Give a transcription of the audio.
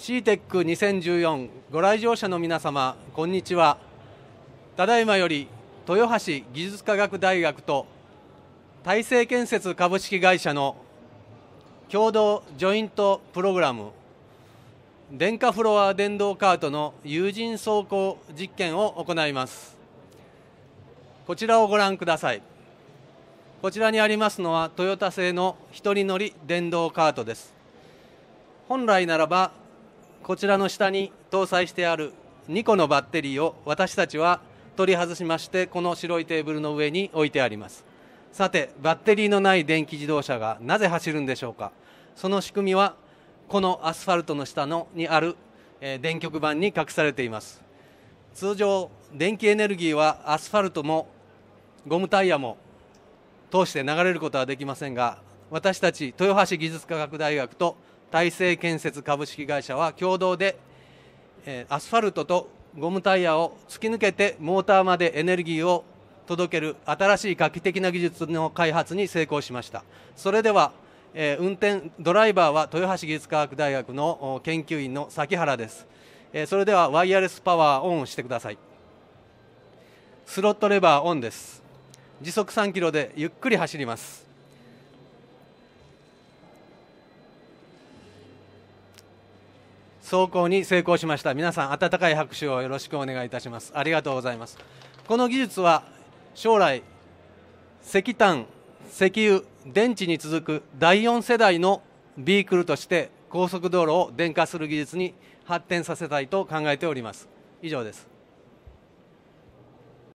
CTEC2014 ご来場者の皆様こんにちはただいまより豊橋技術科学大学と大成建設株式会社の共同ジョイントプログラム電化フロア電動カートの有人走行実験を行いますこちらをご覧くださいこちらにありますのはトヨタ製の1人乗り電動カートです本来ならばこちらの下に搭載してある2個のバッテリーを私たちは取り外しましてこの白いテーブルの上に置いてありますさてバッテリーのない電気自動車がなぜ走るんでしょうかその仕組みはこのアスファルトの下のにある、えー、電極板に隠されています通常電気エネルギーはアスファルトもゴムタイヤも通して流れることはできませんが私たち豊橋技術科学大学と大成建設株式会社は共同で、えアスファルトとゴムタイヤを突き抜けてモーターまでエネルギーを届ける新しい画期的な技術の開発に成功しましたそれでは、え運転ドライバーは豊橋技術科学大学の研究員の崎原です、えそれではワイヤレスパワーオンしてくださいスロットレバーオンです時速3キロでゆっくり走ります走行に成功しました皆さん温かい拍手をよろしくお願いいたしますありがとうございますこの技術は将来石炭石油電池に続く第4世代のビークルとして高速道路を電化する技術に発展させたいと考えております以上です